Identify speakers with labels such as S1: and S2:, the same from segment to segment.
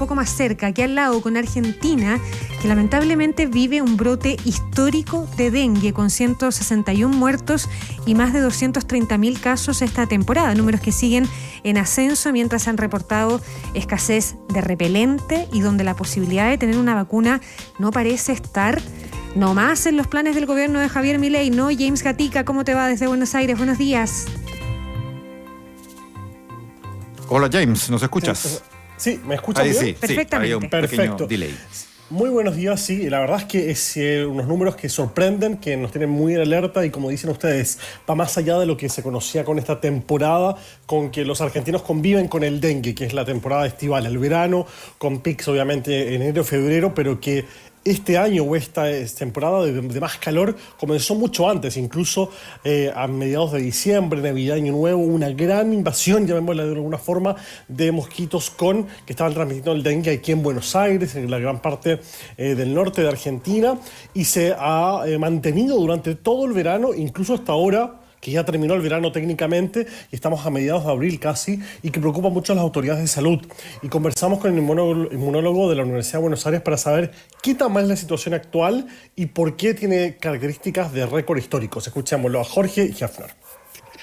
S1: poco más cerca, aquí al lado, con Argentina, que lamentablemente vive un brote histórico de dengue, con 161 muertos y más de 230.000 casos esta temporada, números que siguen en ascenso mientras han reportado escasez de repelente y donde la posibilidad de tener una vacuna no parece estar nomás en los planes del gobierno de Javier Milei, ¿no? James Gatica, ¿cómo te va desde Buenos Aires? Buenos días.
S2: Hola James, ¿nos escuchas?
S3: Sí, ¿me escuchan bien? Perfectamente. Perfecto. delay. Muy buenos días, sí. La verdad es que es eh, unos números que sorprenden, que nos tienen muy alerta y como dicen ustedes, va más allá de lo que se conocía con esta temporada, con que los argentinos conviven con el dengue, que es la temporada estival, el verano, con pics obviamente enero, febrero, pero que este año o esta eh, temporada de, más calor comenzó mucho antes, incluso eh, a mediados de diciembre, Navidad, Año Nuevo, una gran invasión, llamémosla de alguna forma, de mosquitos con que estaban transmitiendo el dengue aquí en Buenos Aires, en la gran parte eh, del norte de Argentina, y se ha mantenido durante todo el verano, incluso hasta ahora que ya terminó el verano técnicamente y estamos a mediados de abril casi y que preocupa mucho a las autoridades de salud. Y conversamos con el inmunólogo de la Universidad de Buenos Aires para saber qué tan mal es la situación actual y por qué tiene características de récord histórico. Escuchémoslo a Jorge Jaffner.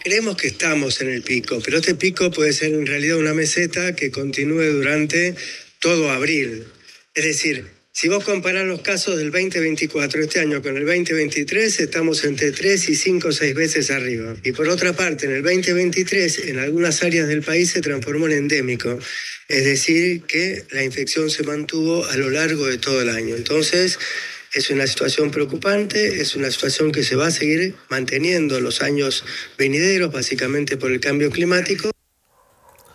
S3: Creemos que estamos en el pico, pero este pico puede ser en realidad una meseta que continúe durante todo abril. Es decir, si vos comparás los casos del 2024 este año con el 2023, estamos entre 3 y 5 o 6 veces arriba. Y por otra parte, en el 2023, en algunas áreas del país se transformó en endémico. Es decir, que la infección se mantuvo a lo largo de todo el año. Entonces, es una situación preocupante, es una situación que se va a seguir manteniendo los años venideros, básicamente por el cambio climático.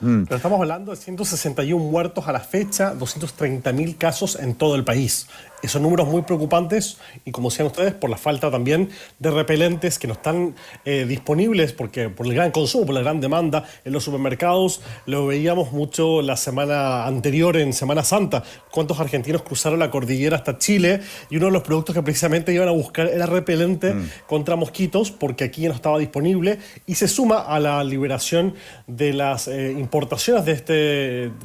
S3: Mm. Pero estamos hablando de 161 muertos a la fecha, 230.000 casos en todo el país. Esos son números muy preocupantes y como decían ustedes, por la falta también de repelentes que no están eh, disponibles porque por el gran consumo, por la gran demanda en los supermercados. Lo veíamos mucho la semana anterior, en Semana Santa, cuántos argentinos cruzaron la cordillera hasta Chile y uno de los productos que precisamente iban a buscar era repelente mm. contra mosquitos porque aquí no estaba disponible y se suma a la liberación de las eh, importaciones, de, este,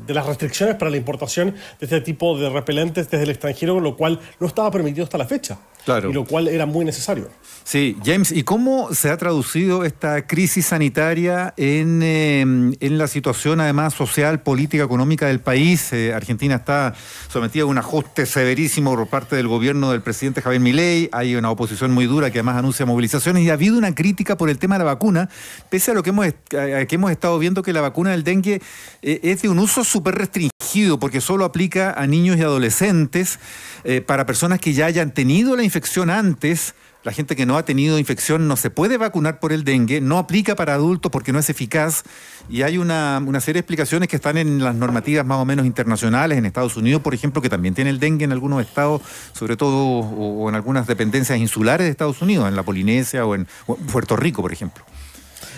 S3: de las restricciones para la importación de este tipo de repelentes desde el extranjero, lo cual no estaba permitido hasta la fecha. Y lo cual era muy necesario. Sí, James, ¿y cómo se ha traducido esta crisis sanitaria
S2: en, em, la situación además social, política, económica del país? Eh, Argentina está sometida a un ajuste severísimo por parte del gobierno del presidente Javier Milei, hay una oposición muy dura que además anuncia movilizaciones y ha habido una crítica por el tema de la vacuna, pese a lo que hemos, que hemos estado viendo que la vacuna del dengue eh, es de un uso súper restringido porque solo aplica a niños y adolescentes, eh, para personas que ya hayan tenido la infección antes. La gente que no ha tenido infección no se puede vacunar por el dengue, no aplica para adultos porque no es eficaz y hay una, serie de explicaciones que están en las normativas más o menos internacionales, en Estados Unidos, por ejemplo, que también tiene el dengue en algunos estados, sobre todo o, en algunas dependencias insulares de Estados Unidos, en la Polinesia o en Puerto Rico, por ejemplo.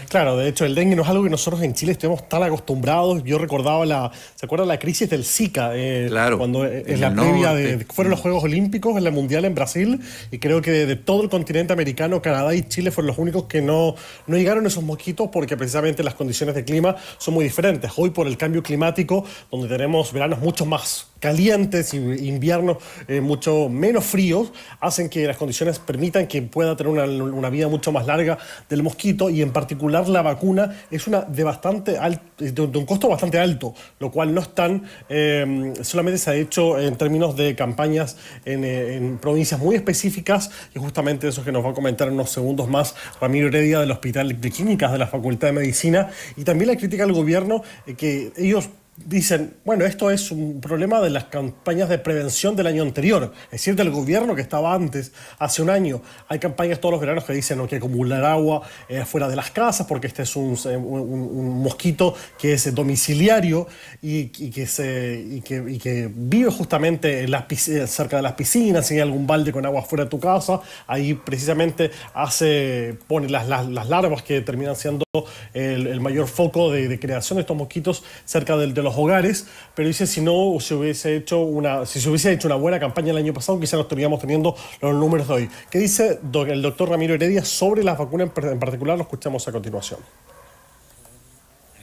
S3: Claro, de hecho, el dengue no es algo que nosotros en Chile estemos tan acostumbrados. Yo recordaba la, ¿se acuerdan la crisis del Zika? Eh, cuando eh, la eh, de, fueron los mm. Juegos Olímpicos, en la Mundial en Brasil, y creo que de, todo el continente americano, Canadá y Chile fueron los únicos que no, no llegaron esos mosquitos porque precisamente las condiciones de clima son muy diferentes. Hoy por el cambio climático, donde tenemos veranos mucho más calientes y inviernos eh, mucho menos fríos hacen que las condiciones permitan que pueda tener una, vida mucho más larga del mosquito y en particular la vacuna es una de bastante alto, un costo bastante alto lo cual no están em, solamente se ha hecho en términos de campañas eh, en, provincias muy específicas y justamente eso que nos va a comentar en unos segundos más Ramiro Heredia del Hospital de Clínicas de la Facultad de Medicina y también la crítica al gobierno eh, que ellos dicen, bueno, esto es un problema de las campañas de prevención del año anterior, es decir, del gobierno que estaba antes, hace un año. Hay campañas todos los veranos que dicen no, que acumular agua eh, fuera de las casas porque este es un, eh, mosquito que es domiciliario y, que se, que, vive justamente en las, eh, cerca de las piscinas, si hay algún balde con agua fuera de tu casa, ahí precisamente hace, pone las, larvas que terminan siendo el, mayor foco de, creación de estos mosquitos cerca del, de los hogares, pero dice si no se hubiese hecho una, si se hubiese hecho una buena campaña el año pasado, quizá no estaríamos teniendo los números de hoy. ¿Qué dice el doctor Ramiro Heredia sobre las vacunas en particular? Lo escuchamos a continuación.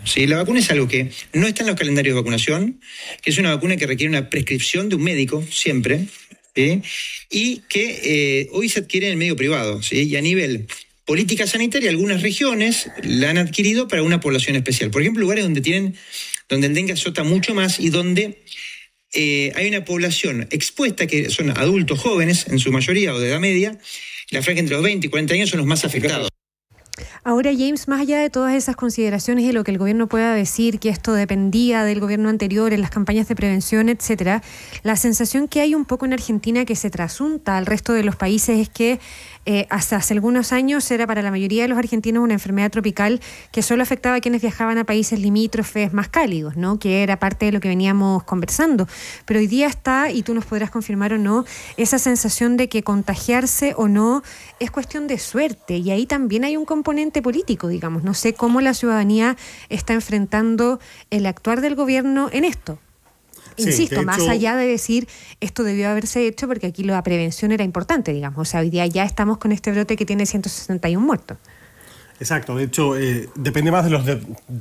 S2: Sí, la vacuna es algo que no está en los calendarios de vacunación, que es una vacuna que requiere una prescripción de un médico siempre, y que eh, hoy se adquiere en el medio privado, ¿sí? y a nivel política sanitaria, algunas regiones la han adquirido para una población especial. Por ejemplo, lugares donde tienen donde el dengue azota mucho más y donde eh, hay una población expuesta que son adultos jóvenes, en su mayoría o de edad media, la franja entre los 20 y 40 años son los más afectados.
S1: Ahora, James, más allá de todas esas consideraciones y lo que el gobierno pueda decir, que esto dependía del gobierno anterior en las campañas de prevención, etcétera, la sensación que hay un poco en Argentina que se trasunta al resto de los países es que eh, hasta hace algunos años era para la mayoría de los argentinos una enfermedad tropical que solo afectaba a quienes viajaban a países limítrofes más cálidos, ¿no? Que era parte de lo que veníamos conversando. Pero hoy día está, y tú nos podrás confirmar o no, esa sensación de que contagiarse o no es cuestión de suerte. Y ahí también hay un componente político, digamos. No sé cómo la ciudadanía está enfrentando el actuar del gobierno en esto. Insisto, más allá de decir esto debió haberse hecho porque aquí la prevención era importante, digamos. O sea, hoy día ya estamos con este brote que tiene 161 muertos.
S3: Exacto, de hecho, eh, depende más de los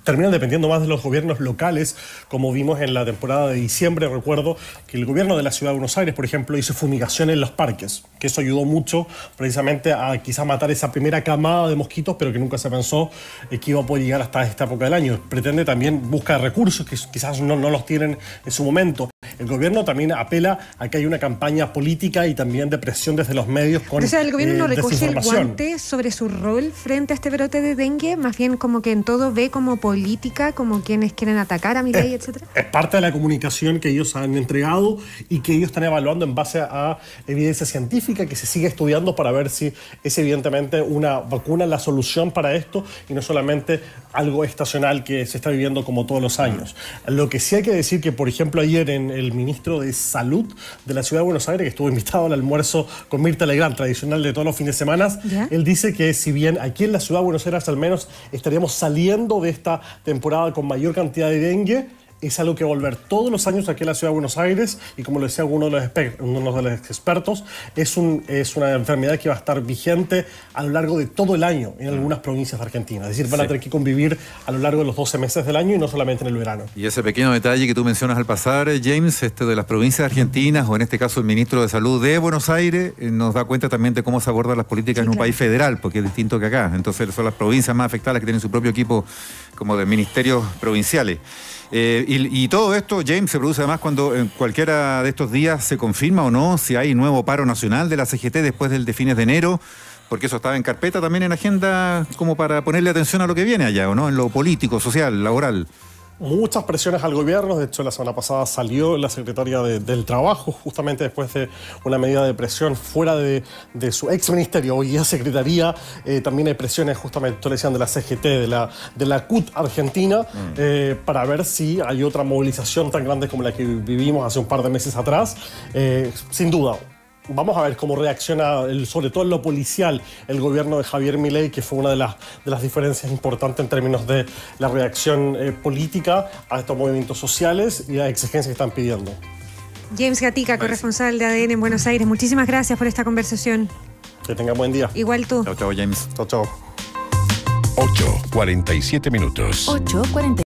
S3: terminan dependiendo más de los gobiernos locales, como vimos en la temporada de diciembre, recuerdo que el gobierno de la ciudad de Buenos Aires, por ejemplo, hizo fumigación en los parques, que eso ayudó mucho precisamente a quizá matar esa primera camada de mosquitos, pero que nunca se pensó eh, que iba a poder llegar hasta esta época del año. Pretende también buscar recursos que quizás no, no los tienen en su momento el gobierno también apela a que hay una campaña política y también de presión desde los medios con o sea, el gobierno no eh, recoge el guante
S1: sobre su rol frente a este brote de dengue, más bien como que en todo ve como política, como quienes quieren atacar a ley, etcétera.
S3: Es parte de la comunicación que ellos han entregado y que ellos están evaluando en base a evidencia científica que se sigue estudiando para ver si es evidentemente una vacuna la solución para esto y no solamente algo estacional que se está viviendo como todos los años. Lo que sí hay que decir que, por ejemplo, ayer en el el ministro de Salud de la Ciudad de Buenos Aires, que estuvo invitado al almuerzo con Mirta Legrand, tradicional de todos los fines de semana. Él dice que si bien aquí en la Ciudad de Buenos Aires al menos estaríamos saliendo de esta temporada con mayor cantidad de dengue, es algo que va a volver todos los años aquí en la ciudad de Buenos Aires y como lo decía uno de los, de los expertos, es, un, es una enfermedad que va a estar vigente a lo largo de todo el año en algunas provincias de Argentina. Es decir, van a tener que convivir a lo largo de los 12 meses del año y no solamente en el verano.
S2: Y ese pequeño detalle que tú mencionas al pasar, eh, James, este de las provincias argentinas o en este caso el ministro de Salud de Buenos Aires, eh, nos da cuenta también de cómo se abordan las políticas en un país federal, porque es distinto que acá. Entonces son las provincias más afectadas las que tienen su propio equipo como de ministerios provinciales. Eh, y, todo esto, James, se produce además cuando en cualquiera de estos días se confirma o no si hay nuevo paro nacional de la CGT después del de fines de enero, porque eso estaba en carpeta también en agenda como para ponerle atención a lo que viene allá, ¿o no? En lo político, social, laboral
S3: muchas presiones al gobierno. De hecho, la semana pasada salió la secretaria del Trabajo, justamente después de una medida de presión fuera de, su ex ministerio, hoy ya secretaría. Eh, también hay presiones, justamente, le decían, de la CGT, de la, de la CUT argentina, mm. eh, para ver si hay otra movilización tan grande como la que vivimos hace un par de meses atrás. Eh, sin duda, vamos a ver cómo reacciona, sobre todo en lo policial, el gobierno de Javier Milei, que fue una de las, de las diferencias importantes en términos de la reacción eh, política a estos movimientos sociales y a las exigencias que están pidiendo.
S1: James Gatica, corresponsal de ADN en Buenos Aires, muchísimas gracias por esta conversación.
S3: Que tenga buen día.
S1: Igual tú. Chao,
S3: chao, James. Chao, chao. 8.47 minutos.
S2: 8.47.